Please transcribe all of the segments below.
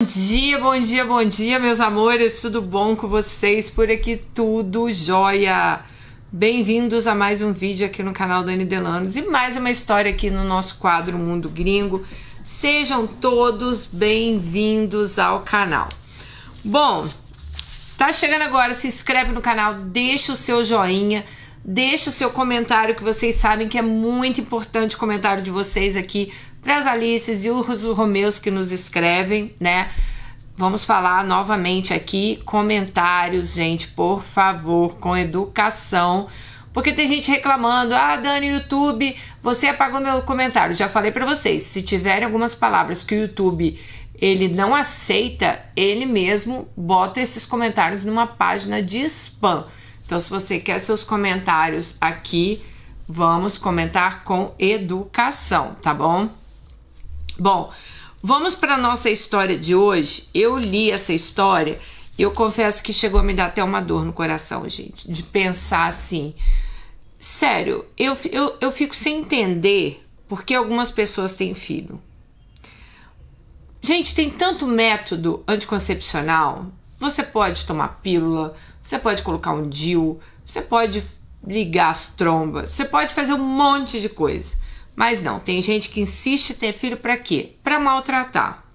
Bom dia, bom dia, bom dia, meus amores, tudo bom com vocês? Por aqui tudo jóia! Bem-vindos a mais um vídeo aqui no canal Dani Delanos e mais uma história aqui no nosso quadro Mundo Gringo. Sejam todos bem-vindos ao canal. Bom, tá chegando agora, se inscreve no canal, deixa o seu joinha, deixa o seu comentário que vocês sabem que é muito importante o comentário de vocês aqui para as Alices e os Romeus que nos escrevem, né? Vamos falar novamente aqui comentários, gente, por favor, com educação. Porque tem gente reclamando: "Ah, Dani, YouTube, você apagou meu comentário". Já falei para vocês, se tiverem algumas palavras que o YouTube ele não aceita, ele mesmo bota esses comentários numa página de spam. Então, se você quer seus comentários aqui, vamos comentar com educação, tá bom? Bom, vamos para nossa história de hoje. Eu li essa história e eu confesso que chegou a me dar até uma dor no coração, gente, de pensar assim. Sério, eu, eu, eu fico sem entender porque algumas pessoas têm filho. Gente, tem tanto método anticoncepcional. Você pode tomar pílula, você pode colocar um DIU, você pode ligar as trombas, você pode fazer um monte de coisa. Mas não, tem gente que insiste em ter filho para quê? Para maltratar.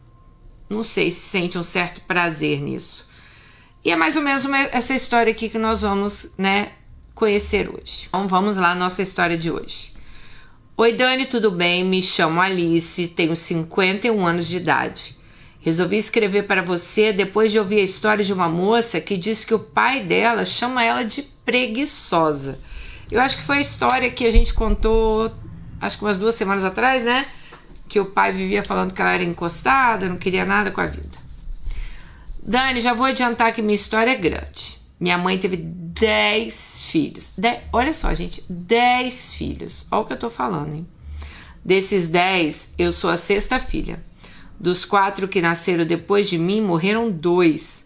Não sei se sente um certo prazer nisso. E é mais ou menos uma, essa história aqui que nós vamos, né, conhecer hoje. Então vamos lá, nossa história de hoje. Oi Dani, tudo bem? Me chamo Alice, tenho 51 anos de idade. Resolvi escrever para você depois de ouvir a história de uma moça que diz que o pai dela chama ela de preguiçosa. Eu acho que foi a história que a gente contou acho que umas duas semanas atrás, né? Que o pai vivia falando que ela era encostada, não queria nada com a vida. Dani, já vou adiantar que minha história é grande. Minha mãe teve 10 filhos. De... Olha só, gente, 10 filhos. Olha o que eu tô falando, hein? Desses 10, eu sou a sexta filha. Dos quatro que nasceram depois de mim, morreram dois.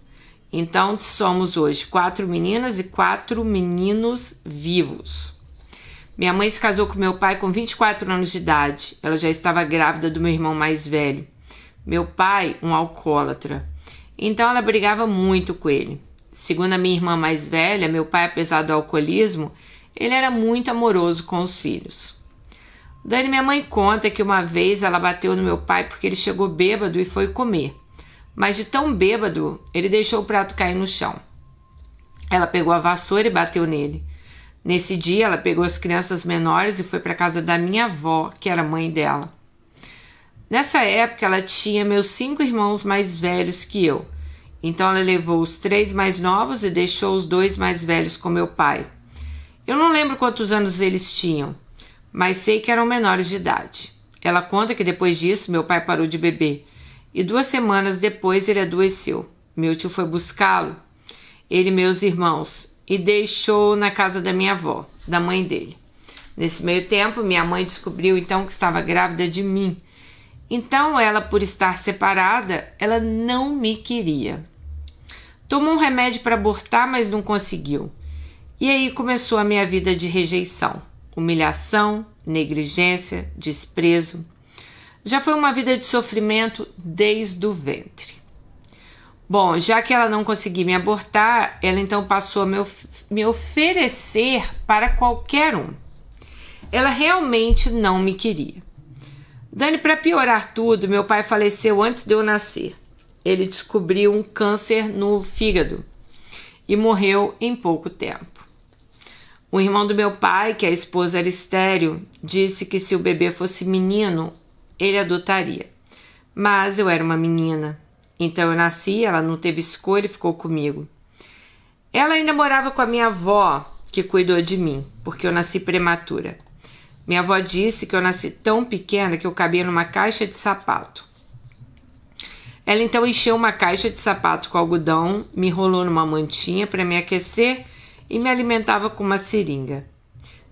Então somos hoje quatro meninas e quatro meninos vivos. Minha mãe se casou com meu pai com 24 anos de idade. Ela já estava grávida do meu irmão mais velho. Meu pai, um alcoólatra. Então ela brigava muito com ele. Segundo a minha irmã mais velha, meu pai, apesar do alcoolismo, ele era muito amoroso com os filhos. Dani, minha mãe conta que uma vez ela bateu no meu pai porque ele chegou bêbado e foi comer. Mas de tão bêbado, ele deixou o prato cair no chão. Ela pegou a vassoura e bateu nele. Nesse dia, ela pegou as crianças menores e foi para casa da minha avó, que era mãe dela. Nessa época, ela tinha meus cinco irmãos mais velhos que eu. Então, ela levou os três mais novos e deixou os dois mais velhos com meu pai. Eu não lembro quantos anos eles tinham, mas sei que eram menores de idade. Ela conta que depois disso, meu pai parou de beber e duas semanas depois ele adoeceu. Meu tio foi buscá-lo, ele e meus irmãos, e deixou na casa da minha avó, da mãe dele. Nesse meio tempo, minha mãe descobriu então que estava grávida de mim. Então, ela, por estar separada, ela não me queria. Tomou um remédio para abortar, mas não conseguiu. E aí começou a minha vida de rejeição, humilhação, negligência, desprezo. Já foi uma vida de sofrimento desde o ventre. Bom, já que ela não conseguia me abortar, ela então passou a me, of me oferecer para qualquer um. Ela realmente não me queria. Dani, para piorar tudo, meu pai faleceu antes de eu nascer. Ele descobriu um câncer no fígado e morreu em pouco tempo. O irmão do meu pai, que é a esposa era estéreo, disse que se o bebê fosse menino, ele adotaria. Mas eu era uma menina então eu nasci, ela não teve escolha e ficou comigo. Ela ainda morava com a minha avó, que cuidou de mim, porque eu nasci prematura. Minha avó disse que eu nasci tão pequena que eu cabia numa caixa de sapato. Ela então encheu uma caixa de sapato com algodão, me enrolou numa mantinha para me aquecer e me alimentava com uma seringa.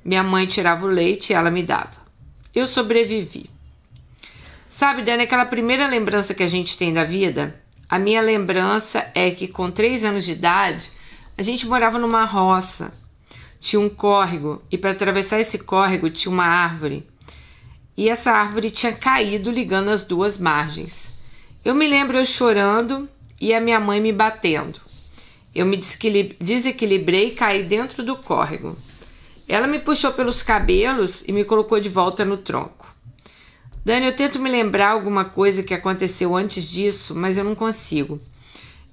Minha mãe tirava o leite e ela me dava. Eu sobrevivi. Sabe, Dani, aquela primeira lembrança que a gente tem da vida? A minha lembrança é que com três anos de idade, a gente morava numa roça. Tinha um córrego e para atravessar esse córrego tinha uma árvore. E essa árvore tinha caído ligando as duas margens. Eu me lembro eu chorando e a minha mãe me batendo. Eu me desequilibrei e caí dentro do córrego. Ela me puxou pelos cabelos e me colocou de volta no tronco. Dani, eu tento me lembrar alguma coisa que aconteceu antes disso, mas eu não consigo.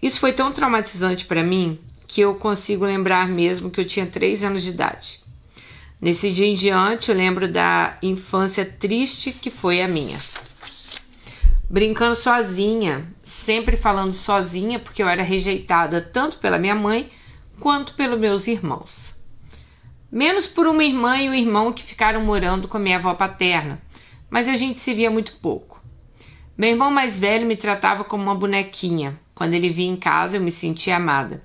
Isso foi tão traumatizante para mim que eu consigo lembrar mesmo que eu tinha 3 anos de idade. Nesse dia em diante, eu lembro da infância triste que foi a minha. Brincando sozinha, sempre falando sozinha, porque eu era rejeitada tanto pela minha mãe quanto pelos meus irmãos. Menos por uma irmã e um irmão que ficaram morando com a minha avó paterna mas a gente se via muito pouco. Meu irmão mais velho me tratava como uma bonequinha. Quando ele vinha em casa, eu me sentia amada.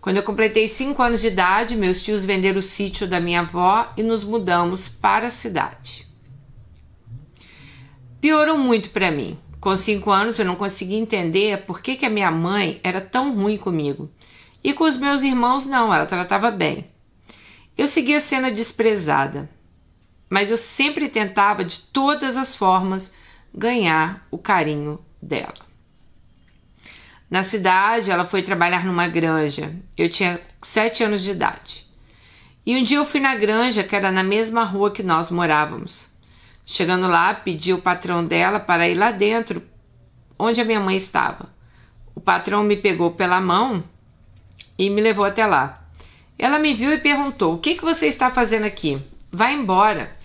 Quando eu completei cinco anos de idade, meus tios venderam o sítio da minha avó e nos mudamos para a cidade. Piorou muito para mim. Com cinco anos eu não conseguia entender por que, que a minha mãe era tão ruim comigo. E com os meus irmãos, não, ela tratava bem. Eu seguia sendo desprezada mas eu sempre tentava de todas as formas ganhar o carinho dela. Na cidade, ela foi trabalhar numa granja. Eu tinha sete anos de idade. E um dia eu fui na granja, que era na mesma rua que nós morávamos. Chegando lá, pedi o patrão dela para ir lá dentro, onde a minha mãe estava. O patrão me pegou pela mão e me levou até lá. Ela me viu e perguntou: O que, que você está fazendo aqui? Vai embora.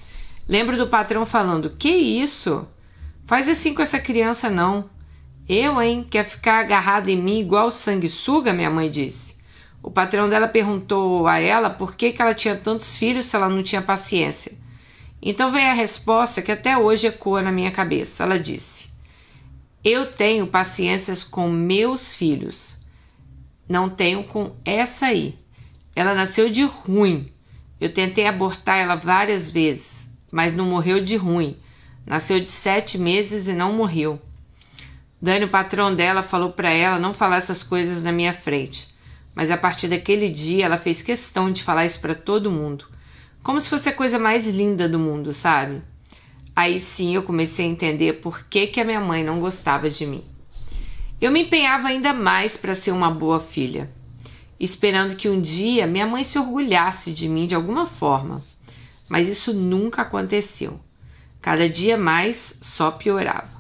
Lembro do patrão falando: Que isso? Faz assim com essa criança, não. Eu, hein? Quer ficar agarrada em mim igual sanguessuga? Minha mãe disse. O patrão dela perguntou a ela por que, que ela tinha tantos filhos se ela não tinha paciência. Então veio a resposta que até hoje ecoa na minha cabeça. Ela disse: Eu tenho paciências com meus filhos. Não tenho com essa aí. Ela nasceu de ruim. Eu tentei abortar ela várias vezes mas não morreu de ruim. Nasceu de sete meses e não morreu. Dani, o patrão dela, falou para ela não falar essas coisas na minha frente. Mas a partir daquele dia, ela fez questão de falar isso para todo mundo. Como se fosse a coisa mais linda do mundo, sabe? Aí sim eu comecei a entender por que, que a minha mãe não gostava de mim. Eu me empenhava ainda mais para ser uma boa filha, esperando que um dia minha mãe se orgulhasse de mim de alguma forma. Mas isso nunca aconteceu. Cada dia mais só piorava.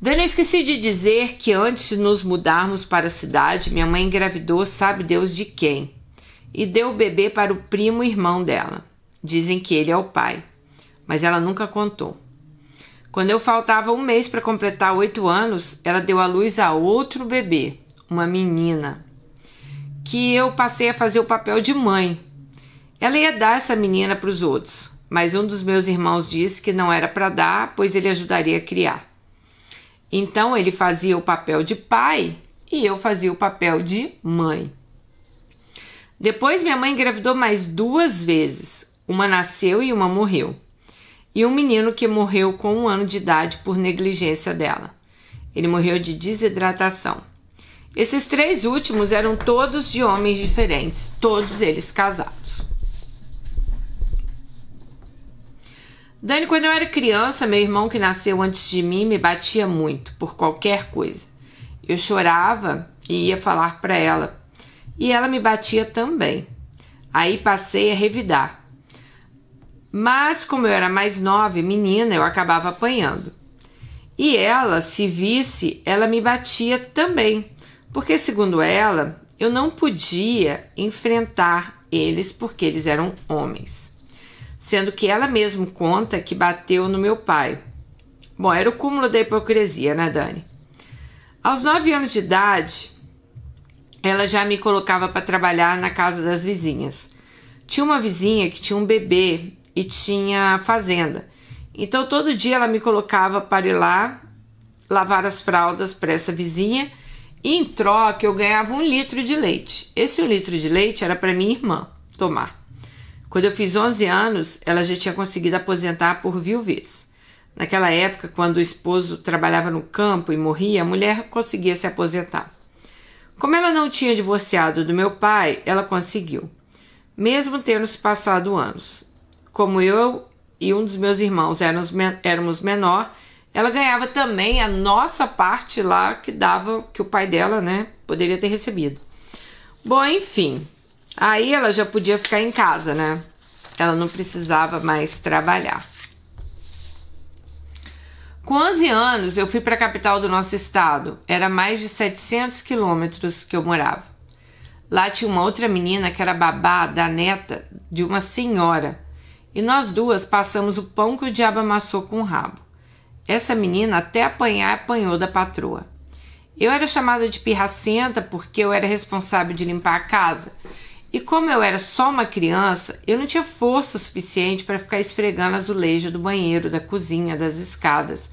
Dani, eu esqueci de dizer que antes de nos mudarmos para a cidade, minha mãe engravidou, sabe Deus de quem, e deu o bebê para o primo irmão dela. Dizem que ele é o pai, mas ela nunca contou. Quando eu faltava um mês para completar oito anos, ela deu à luz a outro bebê, uma menina, que eu passei a fazer o papel de mãe, ela ia dar essa menina para os outros, mas um dos meus irmãos disse que não era para dar, pois ele ajudaria a criar. Então ele fazia o papel de pai e eu fazia o papel de mãe. Depois minha mãe engravidou mais duas vezes, uma nasceu e uma morreu. E um menino que morreu com um ano de idade por negligência dela. Ele morreu de desidratação. Esses três últimos eram todos de homens diferentes, todos eles casados. Dani, quando eu era criança, meu irmão que nasceu antes de mim me batia muito por qualquer coisa. Eu chorava e ia falar para ela, e ela me batia também. Aí passei a revidar. Mas como eu era mais nova e menina, eu acabava apanhando. E ela, se visse, ela me batia também, porque segundo ela, eu não podia enfrentar eles porque eles eram homens sendo que ela mesma conta que bateu no meu pai. Bom, era o cúmulo da hipocrisia, né, Dani? Aos nove anos de idade, ela já me colocava para trabalhar na casa das vizinhas. Tinha uma vizinha que tinha um bebê e tinha fazenda. Então todo dia ela me colocava para ir lá lavar as fraldas para essa vizinha e em troca eu ganhava um litro de leite. Esse um litro de leite era para minha irmã tomar. Quando eu fiz 11 anos, ela já tinha conseguido aposentar por viuvez. Naquela época, quando o esposo trabalhava no campo e morria, a mulher conseguia se aposentar. Como ela não tinha divorciado do meu pai, ela conseguiu, mesmo tendo se passado anos. Como eu e um dos meus irmãos éramos, éramos menor, ela ganhava também a nossa parte lá que dava que o pai dela, né, poderia ter recebido. Bom, enfim, Aí ela já podia ficar em casa, né? Ela não precisava mais trabalhar. Com 11 anos, eu fui para a capital do nosso estado. Era mais de 700 quilômetros que eu morava. Lá tinha uma outra menina que era babá da neta de uma senhora. E nós duas passamos o pão que o diabo amassou com o rabo. Essa menina até apanhar apanhou da patroa. Eu era chamada de pirracenta porque eu era responsável de limpar a casa e como eu era só uma criança, eu não tinha força suficiente para ficar esfregando azulejo do banheiro, da cozinha, das escadas.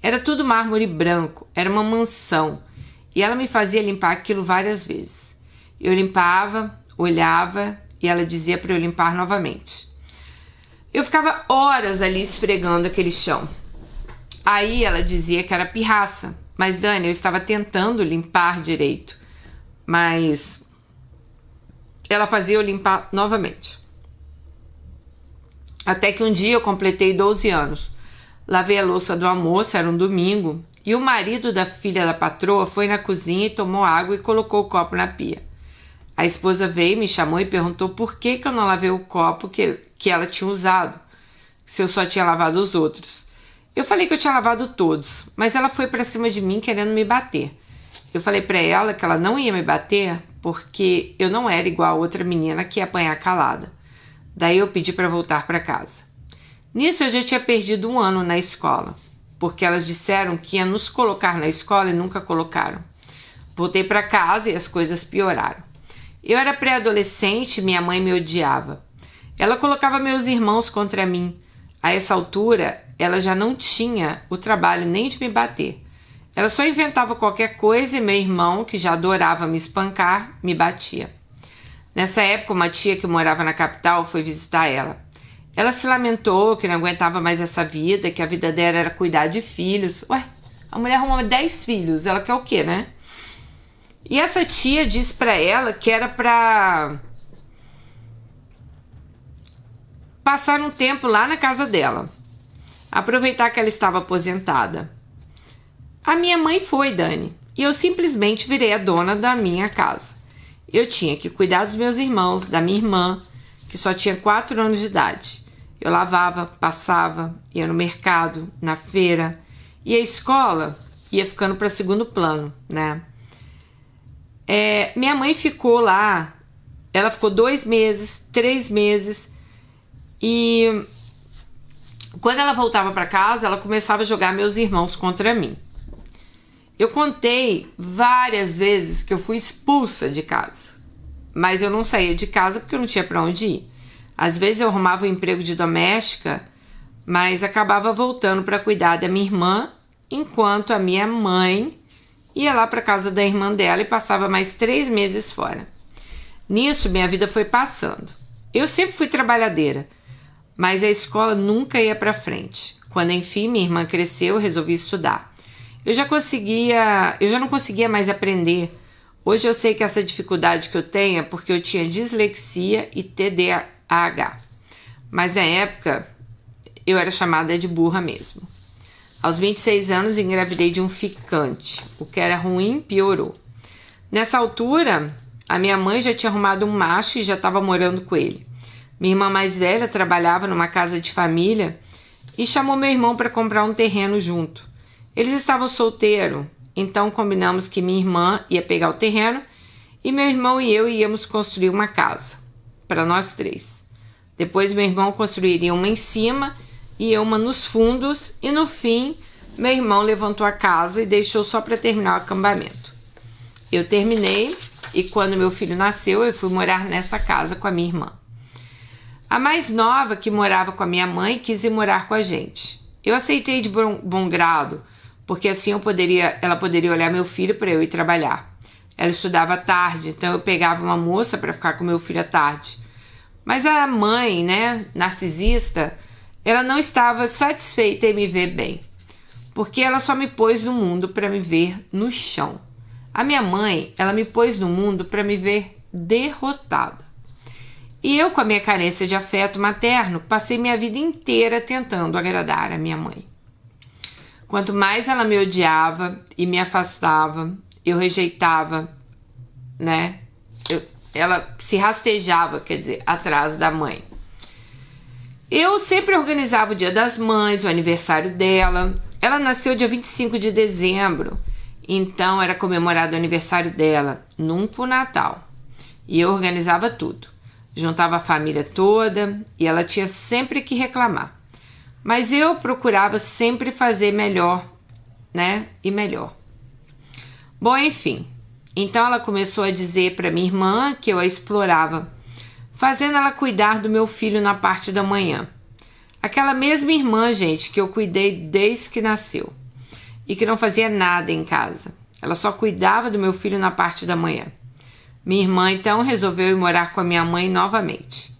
Era tudo mármore branco, era uma mansão, e ela me fazia limpar aquilo várias vezes. Eu limpava, olhava, e ela dizia para eu limpar novamente. Eu ficava horas ali esfregando aquele chão. Aí ela dizia que era pirraça, mas Dani, eu estava tentando limpar direito. Mas ela fazia eu limpar novamente. Até que um dia eu completei 12 anos. Lavei a louça do almoço, era um domingo, e o marido da filha da patroa foi na cozinha e tomou água e colocou o copo na pia. A esposa veio, me chamou e perguntou por que, que eu não lavei o copo que, que ela tinha usado, se eu só tinha lavado os outros. Eu falei que eu tinha lavado todos, mas ela foi para cima de mim querendo me bater. Eu falei para ela que ela não ia me bater porque eu não era igual a outra menina que ia apanhar calada. Daí eu pedi para voltar para casa. Nisso eu já tinha perdido um ano na escola, porque elas disseram que ia nos colocar na escola e nunca colocaram. Voltei para casa e as coisas pioraram. Eu era pré-adolescente e minha mãe me odiava. Ela colocava meus irmãos contra mim. A essa altura, ela já não tinha o trabalho nem de me bater. Ela só inventava qualquer coisa e meu irmão, que já adorava me espancar, me batia. Nessa época, uma tia que morava na capital foi visitar ela. Ela se lamentou que não aguentava mais essa vida, que a vida dela era cuidar de filhos. Ué, a mulher arrumou 10 filhos, ela quer o quê, né? E essa tia disse para ela que era pra passar um tempo lá na casa dela, aproveitar que ela estava aposentada. A minha mãe foi, Dani, e eu simplesmente virei a dona da minha casa. Eu tinha que cuidar dos meus irmãos, da minha irmã, que só tinha 4 anos de idade. Eu lavava, passava, ia no mercado, na feira, e a escola ia ficando para segundo plano, né? É, minha mãe ficou lá, ela ficou dois meses, três meses, e quando ela voltava para casa, ela começava a jogar meus irmãos contra mim. Eu contei várias vezes que eu fui expulsa de casa, mas eu não saía de casa porque eu não tinha para onde ir. Às vezes eu arrumava um emprego de doméstica, mas acabava voltando para cuidar da minha irmã, enquanto a minha mãe ia lá para casa da irmã dela e passava mais três meses fora. Nisso, minha vida foi passando. Eu sempre fui trabalhadeira, mas a escola nunca ia para frente. Quando enfim minha irmã cresceu, eu resolvi estudar. Eu já conseguia, eu já não conseguia mais aprender. Hoje eu sei que essa dificuldade que eu tenho é porque eu tinha dislexia e TDAH. Mas na época eu era chamada de burra mesmo. Aos 26 anos engravidei de um ficante. O que era ruim piorou. Nessa altura, a minha mãe já tinha arrumado um macho e já estava morando com ele. Minha irmã mais velha trabalhava numa casa de família e chamou meu irmão para comprar um terreno junto. Eles estavam solteiros, então combinamos que minha irmã ia pegar o terreno e meu irmão e eu íamos construir uma casa para nós três. Depois meu irmão construiria uma em cima e eu uma nos fundos e no fim meu irmão levantou a casa e deixou só para terminar o acampamento. Eu terminei e quando meu filho nasceu eu fui morar nessa casa com a minha irmã. A mais nova que morava com a minha mãe quis ir morar com a gente. Eu aceitei de bom, bom grado porque assim eu poderia, ela poderia olhar meu filho para eu ir trabalhar. Ela estudava tarde, então eu pegava uma moça para ficar com meu filho à tarde. Mas a mãe, né, narcisista, ela não estava satisfeita em me ver bem, porque ela só me pôs no mundo para me ver no chão. A minha mãe, ela me pôs no mundo para me ver derrotada. E eu, com a minha carência de afeto materno, passei minha vida inteira tentando agradar a minha mãe. Quanto mais ela me odiava e me afastava, eu rejeitava, né? Eu, ela se rastejava, quer dizer, atrás da mãe. Eu sempre organizava o Dia das Mães, o aniversário dela. Ela nasceu dia 25 de dezembro, então era comemorado o aniversário dela, nunca o Natal. E eu organizava tudo. Juntava a família toda e ela tinha sempre que reclamar. Mas eu procurava sempre fazer melhor, né? E melhor. Bom, enfim. Então ela começou a dizer para minha irmã que eu a explorava, fazendo ela cuidar do meu filho na parte da manhã. Aquela mesma irmã, gente, que eu cuidei desde que nasceu e que não fazia nada em casa. Ela só cuidava do meu filho na parte da manhã. Minha irmã então resolveu ir morar com a minha mãe novamente.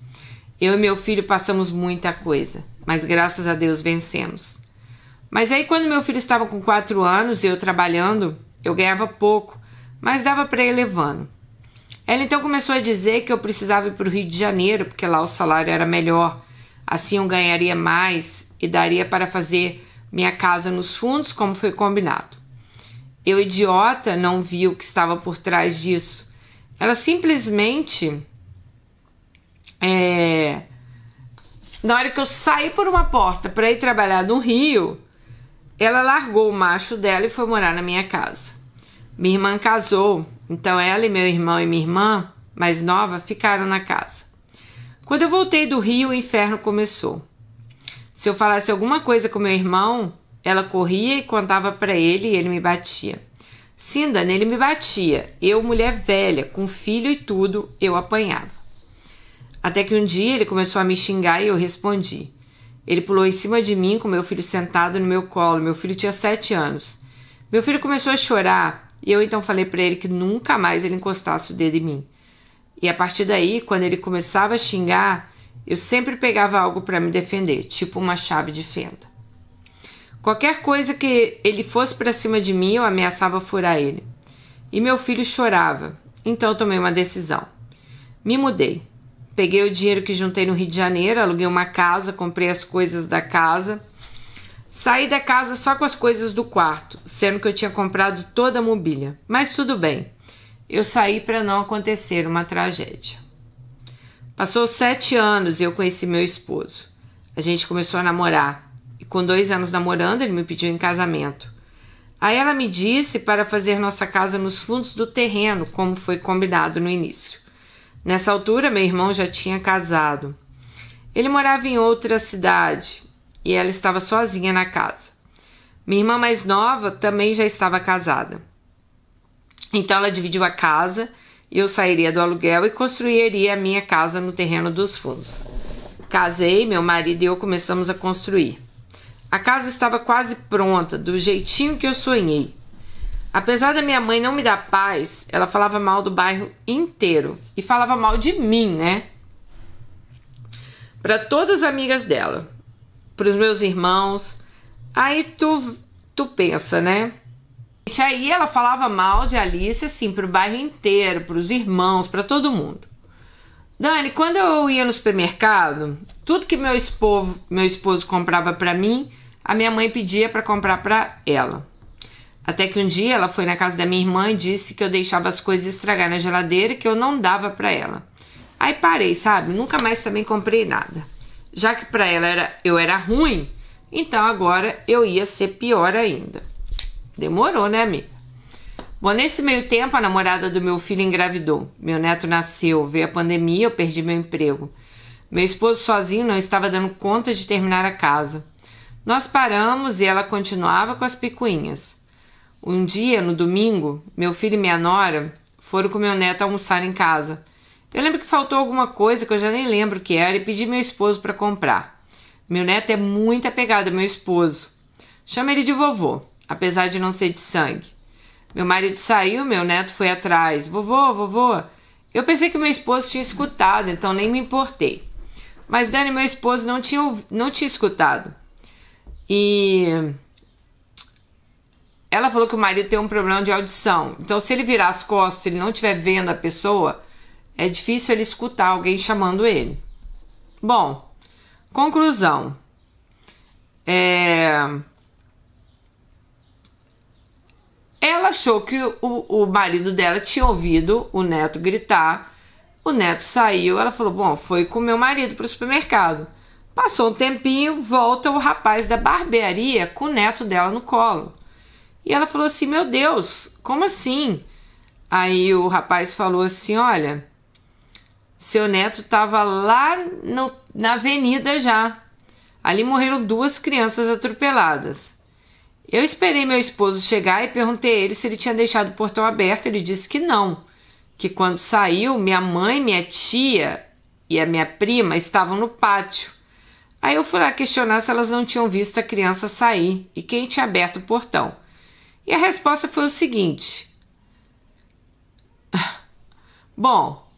Eu e meu filho passamos muita coisa mas graças a Deus vencemos. Mas aí, quando meu filho estava com quatro anos e eu trabalhando, eu ganhava pouco, mas dava para ir levando. Ela então começou a dizer que eu precisava ir para o Rio de Janeiro, porque lá o salário era melhor, assim eu ganharia mais e daria para fazer minha casa nos fundos, como foi combinado. Eu, idiota, não vi o que estava por trás disso. Ela simplesmente é, na hora que eu saí por uma porta para ir trabalhar no Rio, ela largou o macho dela e foi morar na minha casa. Minha irmã casou, então ela e meu irmão e minha irmã mais nova ficaram na casa. Quando eu voltei do Rio, o inferno começou. Se eu falasse alguma coisa com meu irmão, ela corria e contava para ele e ele me batia. Sinda, ele me batia. Eu, mulher velha, com filho e tudo, eu apanhava. Até que um dia ele começou a me xingar e eu respondi. Ele pulou em cima de mim com meu filho sentado no meu colo. Meu filho tinha sete anos. Meu filho começou a chorar e eu então falei para ele que nunca mais ele encostasse o dedo em mim. E a partir daí, quando ele começava a xingar, eu sempre pegava algo para me defender, tipo uma chave de fenda. Qualquer coisa que ele fosse para cima de mim, eu ameaçava furar ele. E meu filho chorava. Então eu tomei uma decisão. Me mudei. Peguei o dinheiro que juntei no Rio de Janeiro, aluguei uma casa, comprei as coisas da casa. Saí da casa só com as coisas do quarto, sendo que eu tinha comprado toda a mobília. Mas tudo bem, eu saí para não acontecer uma tragédia. Passou sete anos e eu conheci meu esposo. A gente começou a namorar e, com dois anos namorando, ele me pediu em casamento. Aí ela me disse para fazer nossa casa nos fundos do terreno, como foi combinado no início. Nessa altura, meu irmão já tinha casado. Ele morava em outra cidade e ela estava sozinha na casa. Minha irmã mais nova também já estava casada. Então ela dividiu a casa e eu sairia do aluguel e construiria a minha casa no terreno dos fundos. Casei, meu marido e eu começamos a construir. A casa estava quase pronta, do jeitinho que eu sonhei. Apesar da minha mãe não me dar paz, ela falava mal do bairro inteiro e falava mal de mim, né? Para todas as amigas dela, para os meus irmãos. Aí tu tu pensa, né? E aí ela falava mal de Alice assim pro bairro inteiro, pros irmãos, para todo mundo. Dani, quando eu ia no supermercado, tudo que meu esposo, meu esposo comprava para mim, a minha mãe pedia para comprar para ela. Até que um dia ela foi na casa da minha irmã e disse que eu deixava as coisas estragar na geladeira e que eu não dava para ela. Aí parei, sabe? Nunca mais também comprei nada. Já que para ela era, eu era ruim, então agora eu ia ser pior ainda. Demorou, né, amiga? Bom, nesse meio tempo a namorada do meu filho engravidou. Meu neto nasceu, veio a pandemia, eu perdi meu emprego. Meu esposo sozinho não estava dando conta de terminar a casa. Nós paramos e ela continuava com as picuinhas. Um dia, no domingo, meu filho e minha nora foram com meu neto almoçar em casa. Eu lembro que faltou alguma coisa que eu já nem lembro o que era e pedi meu esposo para comprar. Meu neto é muito apegado ao meu esposo. Chama ele de vovô, apesar de não ser de sangue. Meu marido saiu, meu neto foi atrás. Vovô, vovô. Eu pensei que meu esposo tinha escutado, então nem me importei. Mas Dani, meu esposo, não tinha, não tinha escutado. E ela falou que o marido tem um problema de audição. Então, se ele virar as costas, se ele não estiver vendo a pessoa, é difícil ele escutar alguém chamando ele. Bom, conclusão. É... Ela achou que o, o marido dela tinha ouvido o neto gritar. O neto saiu. Ela falou: Bom, foi com meu marido para o supermercado. Passou um tempinho, volta o rapaz da barbearia com o neto dela no colo. E ela falou assim: Meu Deus, como assim? Aí o rapaz falou assim: Olha, seu neto estava lá no, na avenida já. Ali morreram duas crianças atropeladas. Eu esperei meu esposo chegar e perguntei a ele se ele tinha deixado o portão aberto. Ele disse que não, que quando saiu, minha mãe, minha tia e a minha prima estavam no pátio. Aí eu fui lá questionar se elas não tinham visto a criança sair e quem tinha aberto o portão. E a resposta foi o seguinte: Bom,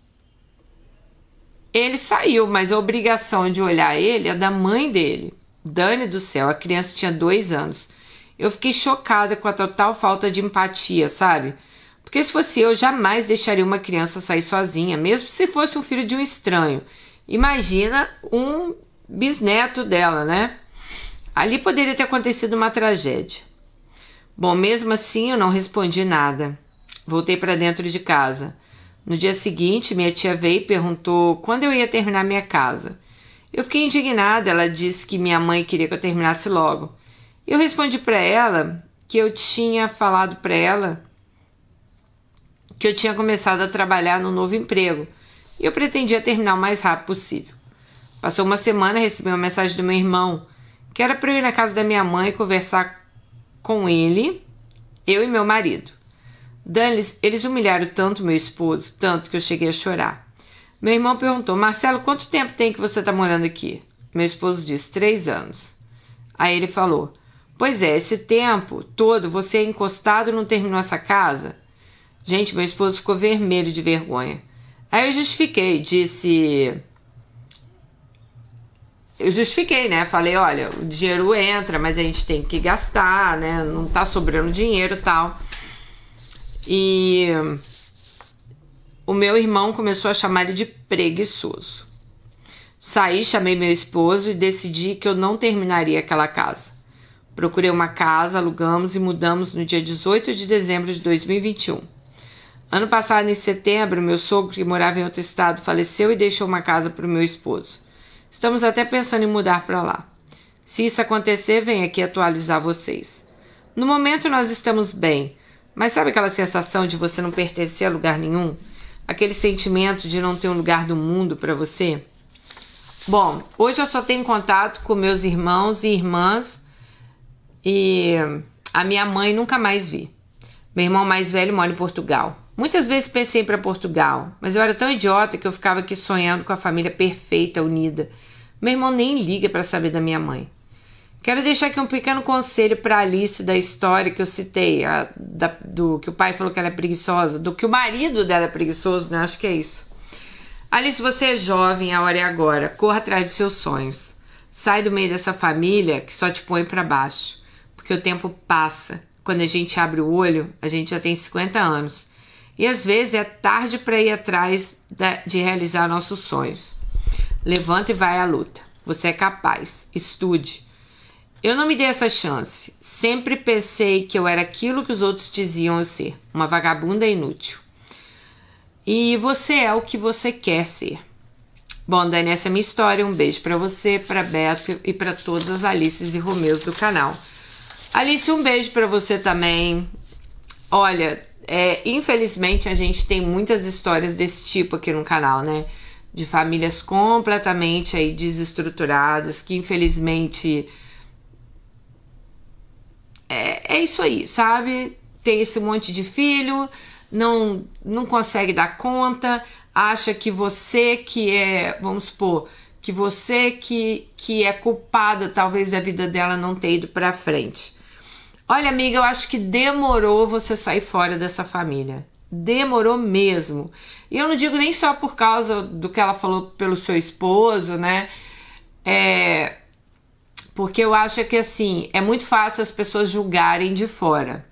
ele saiu, mas a obrigação de olhar ele é da mãe dele. Dani do céu, a criança tinha dois anos. Eu fiquei chocada com a total falta de empatia, sabe? Porque se fosse eu, jamais deixaria uma criança sair sozinha, mesmo se fosse um filho de um estranho. Imagina um bisneto dela, né? Ali poderia ter acontecido uma tragédia. Bom, mesmo assim eu não respondi nada. Voltei para dentro de casa. No dia seguinte, minha tia veio e perguntou quando eu ia terminar minha casa. Eu fiquei indignada, ela disse que minha mãe queria que eu terminasse logo. Eu respondi para ela que eu tinha falado para ela que eu tinha começado a trabalhar no novo emprego e eu pretendia terminar o mais rápido possível. Passou uma semana, recebi uma mensagem do meu irmão que era para eu ir na casa da minha mãe conversar com ele, eu e meu marido. Danles, eles humilharam tanto meu esposo, tanto que eu cheguei a chorar. Meu irmão perguntou: Marcelo, quanto tempo tem que você está morando aqui? Meu esposo disse: três anos. Aí ele falou: Pois é, esse tempo todo você é encostado não terminou essa casa? Gente, meu esposo ficou vermelho de vergonha. Aí eu justifiquei, disse eu justifiquei, né? Falei, olha, o dinheiro entra, mas a gente tem que gastar, né? Não tá sobrando dinheiro tal. E o meu irmão começou a chamar ele de preguiçoso. Saí, chamei meu esposo e decidi que eu não terminaria aquela casa. Procurei uma casa, alugamos e mudamos no dia 18 de dezembro de 2021. Ano passado, em setembro, meu sogro, que morava em outro estado, faleceu e deixou uma casa para o meu esposo. Estamos até pensando em mudar para lá. Se isso acontecer, venho aqui atualizar vocês. No momento nós estamos bem, mas sabe aquela sensação de você não pertencer a lugar nenhum? Aquele sentimento de não ter um lugar do mundo para você? Bom, hoje eu só tenho contato com meus irmãos e irmãs e a minha mãe nunca mais vi. Meu irmão mais velho mora em Portugal. Muitas vezes pensei para Portugal, mas eu era tão idiota que eu ficava aqui sonhando com a família perfeita, unida. Meu irmão nem liga para saber da minha mãe. Quero deixar aqui um pequeno conselho para Alice da história que eu citei, a, da, do que o pai falou que ela é preguiçosa, do que o marido dela é preguiçoso, né? Acho que é isso. Alice, você é jovem, a hora é agora. Corra atrás dos seus sonhos. Sai do meio dessa família que só te põe para baixo, porque o tempo passa. Quando a gente abre o olho, a gente já tem 50 anos e às vezes é tarde para ir atrás de realizar nossos sonhos. Levanta e vai à luta. Você é capaz. Estude. Eu não me dei essa chance. Sempre pensei que eu era aquilo que os outros diziam eu ser, uma vagabunda inútil. E você é o que você quer ser. Bom, Dani, essa é a minha história. Um beijo para você, para Beto e para todas as Alices e Romeus do canal. Alice, um beijo para você também. Olha, é, infelizmente, a gente tem muitas histórias desse tipo aqui no canal, né? De famílias completamente aí desestruturadas, que infelizmente. É, é isso aí, sabe? Tem esse monte de filho, não, não consegue dar conta, acha que você que é, vamos supor, que você que, que é culpada talvez da vida dela não ter ido para frente. Olha, amiga, eu acho que demorou você sair fora dessa família. Demorou mesmo. E eu não digo nem só por causa do que ela falou pelo seu esposo, né? É. Porque eu acho que assim, é muito fácil as pessoas julgarem de fora.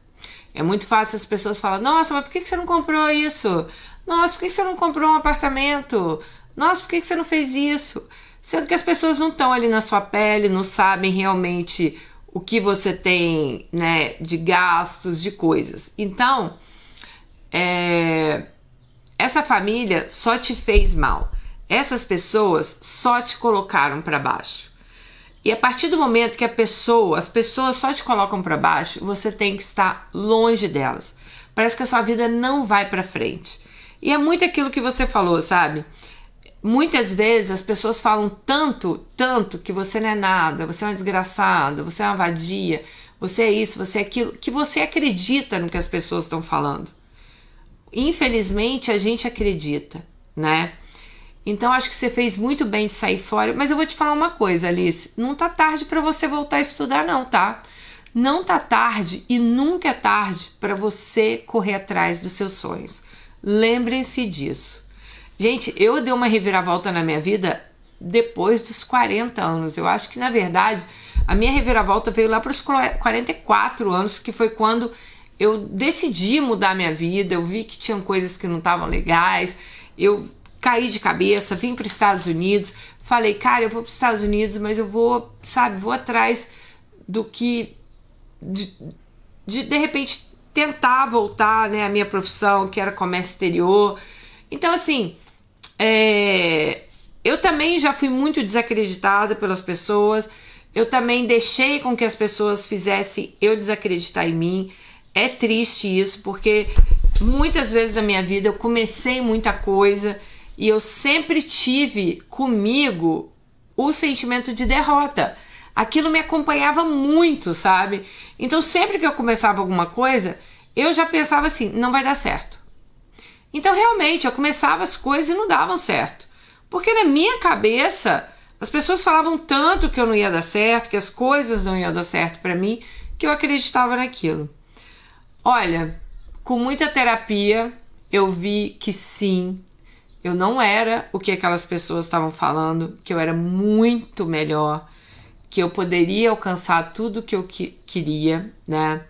É muito fácil as pessoas falarem: nossa, mas por que você não comprou isso? Nossa, por que você não comprou um apartamento? Nossa, por que você não fez isso? Sendo que as pessoas não estão ali na sua pele, não sabem realmente o que você tem né, de gastos, de coisas. Então, é, essa família só te fez mal. Essas pessoas só te colocaram para baixo. E a partir do momento que a pessoa, as pessoas só te colocam para baixo, você tem que estar longe delas. Parece que a sua vida não vai para frente. E é muito aquilo que você falou, sabe? muitas vezes as pessoas falam tanto, tanto que você não é nada, você é uma desgraçada, você é uma vadia, você é isso, você é aquilo, que você acredita no que as pessoas estão falando. Infelizmente, a gente acredita, né? Então acho que você fez muito bem de sair fora, mas eu vou te falar uma coisa, Alice, não tá tarde para você voltar a estudar não, tá? Não tá tarde e nunca é tarde para você correr atrás dos seus sonhos. Lembrem-se disso. Gente, eu dei uma reviravolta na minha vida depois dos 40 anos. Eu acho que, na verdade, a minha reviravolta veio lá para os 44 anos, que foi quando eu decidi mudar a minha vida. Eu vi que tinham coisas que não estavam legais. Eu caí de cabeça, vim para os Estados Unidos. Falei, cara, eu vou para os Estados Unidos, mas eu vou, sabe, vou atrás do que. De, de, de repente tentar voltar né, à minha profissão, que era comércio exterior. Então, assim, é, eu também já fui muito desacreditada pelas pessoas. Eu também deixei com que as pessoas fizessem eu desacreditar em mim. É triste isso, porque muitas vezes na minha vida eu comecei muita coisa e eu sempre tive comigo o sentimento de derrota. Aquilo me acompanhava muito, sabe? Então sempre que eu começava alguma coisa, eu já pensava assim: não vai dar certo. Então, realmente, eu começava as coisas e não davam certo. Porque na minha cabeça, as pessoas falavam tanto que eu não ia dar certo, que as coisas não iam dar certo para mim, que eu acreditava naquilo. Olha, com muita terapia, eu vi que sim, eu não era o que aquelas pessoas estavam falando, que eu era muito melhor, que eu poderia alcançar tudo que eu que queria, né?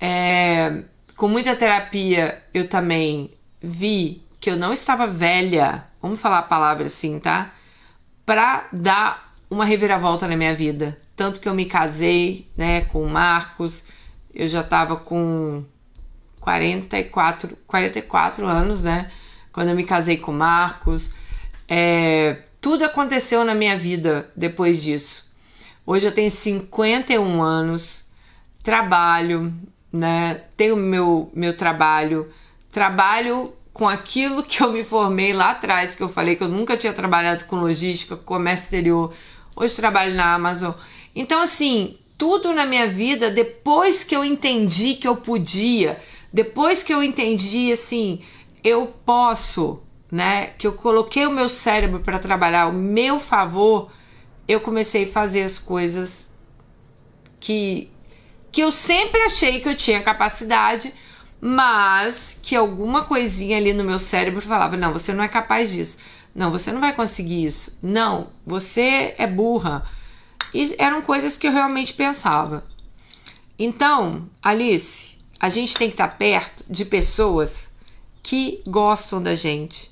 É, com muita terapia, eu também vi que eu não estava velha, vamos falar a palavra assim, tá? Pra dar uma reviravolta na minha vida. Tanto que eu me casei, né, com o Marcos, eu já tava com 44, 44 anos, né? Quando eu me casei com o Marcos. É, tudo aconteceu na minha vida depois disso. Hoje eu tenho 51 anos, trabalho, né? Tenho meu, meu trabalho trabalho com aquilo que eu me formei lá atrás, que eu falei que eu nunca tinha trabalhado com logística, comércio exterior, hoje trabalho na Amazon. Então, assim, tudo na minha vida, depois que eu entendi que eu podia, depois que eu entendi, assim, eu posso, né? Que eu coloquei o meu cérebro para trabalhar ao meu favor, eu comecei a fazer as coisas que, que eu sempre achei que eu tinha capacidade mas que alguma coisinha ali no meu cérebro falava: não, você não é capaz disso, não, você não vai conseguir isso, não, você é burra. E eram coisas que eu realmente pensava. Então, Alice, a gente tem que estar tá perto de pessoas que gostam da gente.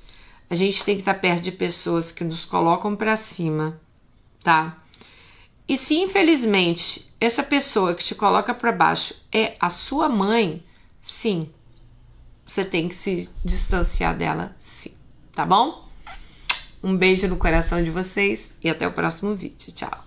A gente tem que estar tá perto de pessoas que nos colocam para cima, tá? E se infelizmente essa pessoa que te coloca para baixo é a sua mãe, sim. Você tem que se distanciar dela, sim. Tá bom? Um beijo no coração de vocês e até o próximo vídeo. Tchau!